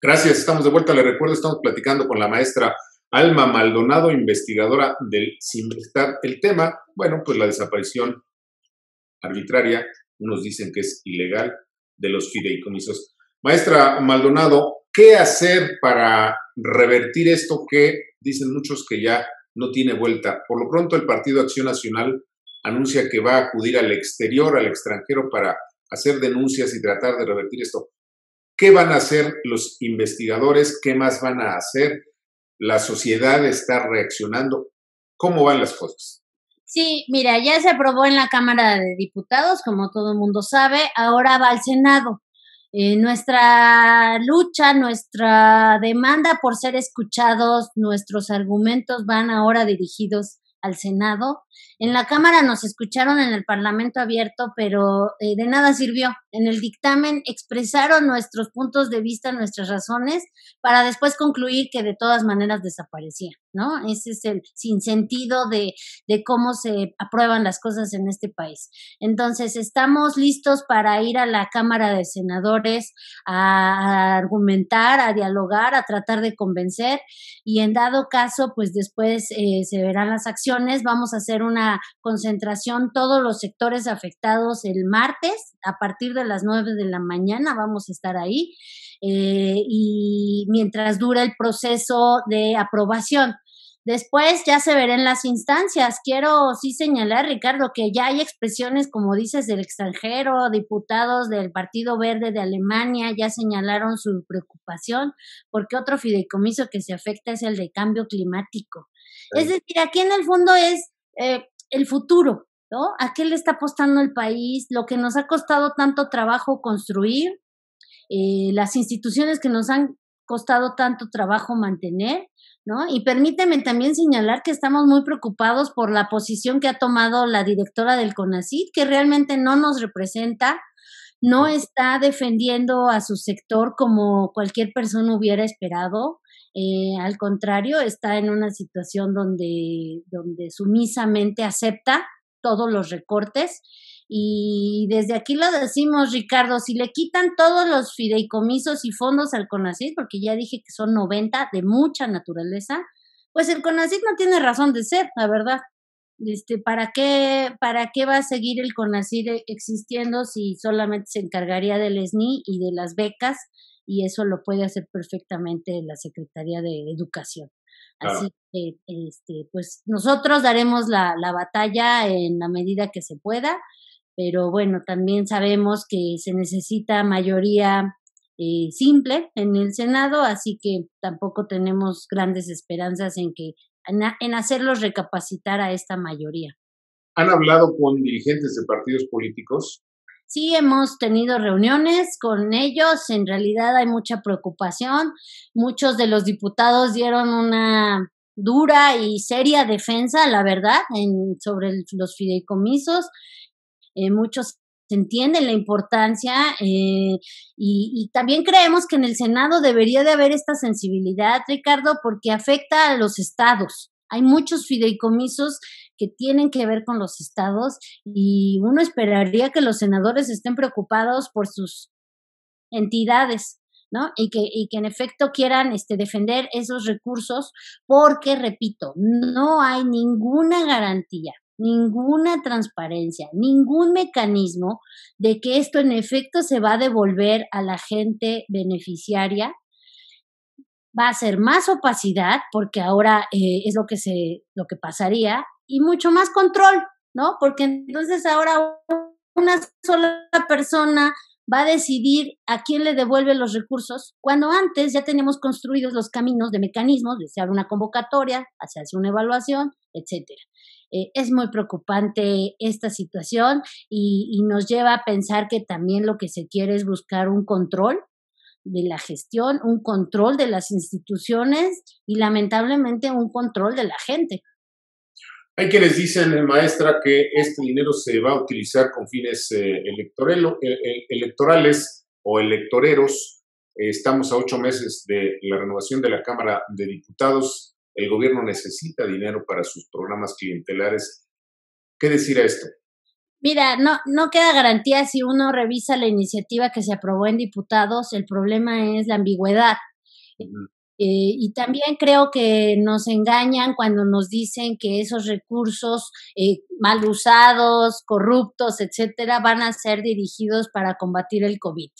Gracias, estamos de vuelta. Le recuerdo, estamos platicando con la maestra Alma Maldonado, investigadora del CIMESTAR. El tema, bueno, pues la desaparición arbitraria, unos dicen que es ilegal, de los fideicomisos. Maestra Maldonado, ¿qué hacer para revertir esto que dicen muchos que ya no tiene vuelta? Por lo pronto, el Partido Acción Nacional anuncia que va a acudir al exterior, al extranjero, para hacer denuncias y tratar de revertir esto. ¿Qué van a hacer los investigadores? ¿Qué más van a hacer? ¿La sociedad está reaccionando? ¿Cómo van las cosas? Sí, mira, ya se aprobó en la Cámara de Diputados, como todo el mundo sabe, ahora va al Senado. Eh, nuestra lucha, nuestra demanda por ser escuchados, nuestros argumentos van ahora dirigidos al Senado. En la Cámara nos escucharon en el Parlamento abierto, pero eh, de nada sirvió. En el dictamen expresaron nuestros puntos de vista, nuestras razones, para después concluir que de todas maneras desaparecía. ¿no? Ese es el sinsentido de, de cómo se aprueban las cosas en este país. Entonces, estamos listos para ir a la Cámara de Senadores a, argumentar, a dialogar, a tratar de convencer y en dado caso, pues después eh, se verán las acciones. Vamos a hacer una concentración todos los sectores afectados el martes a partir de las 9 de la mañana. Vamos a estar ahí. Eh, y mientras dura el proceso de aprobación. Después ya se verán las instancias. Quiero sí señalar, Ricardo, que ya hay expresiones, como dices, del extranjero, diputados del Partido Verde de Alemania ya señalaron su preocupación porque otro fideicomiso que se afecta es el de cambio climático. Es decir, aquí en el fondo es eh, el futuro, ¿no? ¿A qué le está apostando el país? Lo que nos ha costado tanto trabajo construir, eh, las instituciones que nos han costado tanto trabajo mantener, ¿no? Y permíteme también señalar que estamos muy preocupados por la posición que ha tomado la directora del CONACID, que realmente no nos representa, no está defendiendo a su sector como cualquier persona hubiera esperado. Eh, al contrario, está en una situación donde, donde sumisamente acepta todos los recortes. Y desde aquí lo decimos, Ricardo, si le quitan todos los fideicomisos y fondos al CONACID porque ya dije que son 90 de mucha naturaleza, pues el CONACID no tiene razón de ser, la verdad. Este, ¿para qué para qué va a seguir el CONACID existiendo si solamente se encargaría del SNI y de las becas y eso lo puede hacer perfectamente la Secretaría de Educación? Así que, este, pues nosotros daremos la, batalla en la medida que se pueda, pero bueno, también sabemos que se necesita mayoría eh, simple en el Senado, así que tampoco tenemos grandes esperanzas en que en hacerlos recapacitar a esta mayoría. ¿Han hablado con dirigentes de partidos políticos? Sí hemos tenido reuniones con ellos, en realidad hay mucha preocupación. Muchos de los diputados dieron una dura y seria defensa, la verdad, sobre los fideicomisos. Eh, muchos entienden la importancia eh, y, y, también creemos que en el Senado debería de haber esta sensibilidad, Ricardo, porque afecta a los estados. Hay muchos fideicomisos que tienen que ver con los estados y uno esperaría que los senadores estén preocupados por sus entidades, ¿no? Y que, que en efecto quieran este, defender esos recursos porque, repito, no hay ninguna garantía ninguna transparencia, ningún mecanismo de que esto en efecto se va a devolver a la gente beneficiaria. Va a ser más opacidad porque ahora eh, es lo que se, lo que pasaría y mucho más control, ¿no? Porque entonces ahora una sola persona va a decidir a quién le devuelve los recursos, cuando antes ya tenemos construidos los caminos de mecanismos, de hacer una convocatoria, hacer una evaluación, etcétera. Eh, es muy preocupante esta situación y nos lleva a pensar que también lo que se quiere es buscar un control de la gestión, un control de las instituciones y lamentablemente un control de la gente. Hay quienes dicen, eh, maestra, que este dinero se va a utilizar con fines eh, eh, electorales o electoreros. estamos a ocho meses de la renovación de la Cámara de Diputados. El gobierno necesita dinero para sus programas clientelares. ¿Qué decir a esto? Mira, no, no queda garantía si uno revisa la iniciativa que se aprobó en diputados. El problema es la ambigüedad. Eh, y también creo que nos engañan cuando nos dicen que esos recursos eh, mal usados, corruptos, etcétera, van a ser dirigidos para combatir el COVID.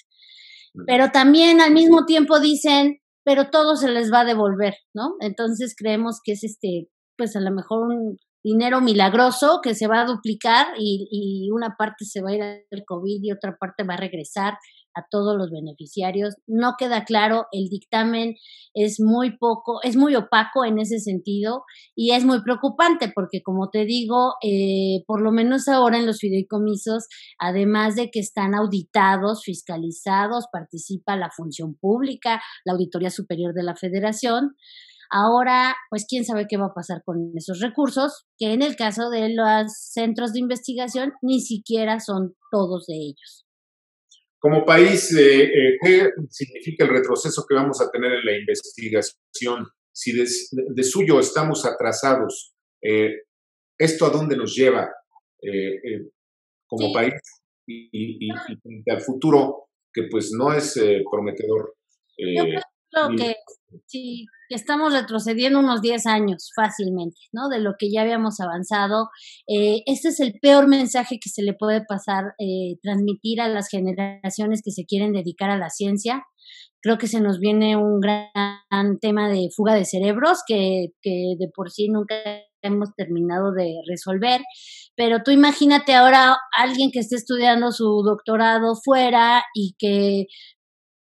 Pero también al mismo tiempo dicen, pero todo se les va a devolver, ¿no? Entonces creemos que es este, pues a lo mejor un dinero milagroso que se va a duplicar y, y una parte se va a ir al COVID y otra parte va a regresar a todos los beneficiarios. No queda claro, el dictamen es muy poco, es muy opaco en ese sentido y es muy preocupante porque, como te digo, eh, por lo menos ahora en los fideicomisos, además de que están auditados, fiscalizados, participa la función pública, la Auditoría Superior de la Federación, Ahora, pues quién sabe qué va a pasar con esos recursos, que en el caso de los centros de investigación ni siquiera son todos de ellos. Como país, eh, eh, ¿qué significa el retroceso que vamos a tener en la investigación? Si de, suyo estamos atrasados, eh, ¿esto a dónde nos lleva eh, como país y, al futuro que pues no es prometedor? lo que sí, estamos retrocediendo unos 10 años fácilmente, ¿no? De lo que ya habíamos avanzado. Eh, este es el peor mensaje que se le puede pasar, eh, transmitir a las generaciones que se quieren dedicar a la ciencia. Creo que se nos viene un gran tema de fuga de cerebros que, que de por sí nunca hemos terminado de resolver. Pero tú imagínate ahora alguien que esté estudiando su doctorado fuera y que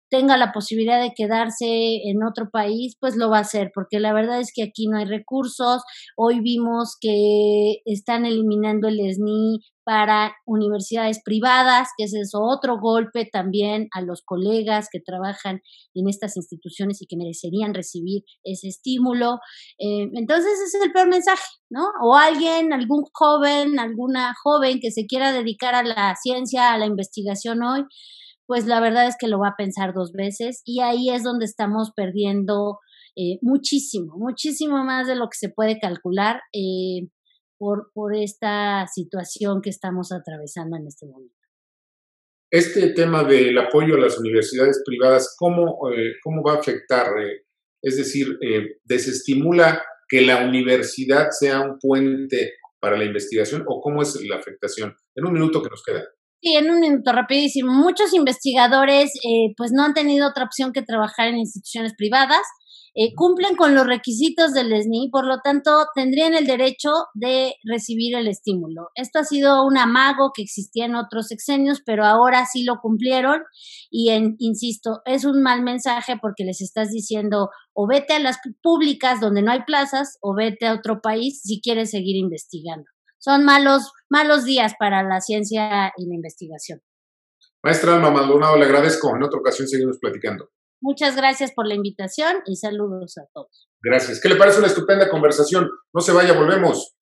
tenga la posibilidad de quedarse en otro país, pues lo va a hacer, porque la verdad es que aquí no hay recursos. Hoy vimos que están eliminando el SNI para universidades privadas, que es es otro golpe también a los colegas que trabajan en estas instituciones y que merecerían recibir ese estímulo. Eh, entonces es el peor mensaje, ¿no? O alguien, algún joven, alguna joven que se quiera dedicar a la ciencia, a la investigación hoy, pues la verdad es que lo va a pensar dos veces y ahí es donde estamos perdiendo eh, muchísimo, muchísimo más de lo que se puede calcular eh, por, esta situación que estamos atravesando en este momento. Este tema del apoyo a las universidades privadas, ¿cómo, eh, cómo va a afectar? es decir, ¿desestimula que la universidad sea un puente para la investigación o cómo es la afectación? En un minuto que nos queda. Sí, en un minuto rapidísimo. Muchos investigadores eh, pues no han tenido otra opción que trabajar en instituciones privadas. Eh, cumplen con los requisitos del SNI, por lo tanto tendrían el derecho de recibir el estímulo. Esto ha sido un amago que existía en otros sexenios, pero ahora sí lo cumplieron y, en, insisto, es un mal mensaje porque les estás diciendo o vete a las públicas donde no hay plazas o vete a otro país si quieres seguir investigando son malos, malos días para la ciencia y la investigación. Maestra Alma Maldonado, le agradezco. En otra ocasión seguimos platicando. Muchas gracias por la invitación y saludos a todos. Gracias. ¿Qué le parece una estupenda conversación? No se vaya, volvemos.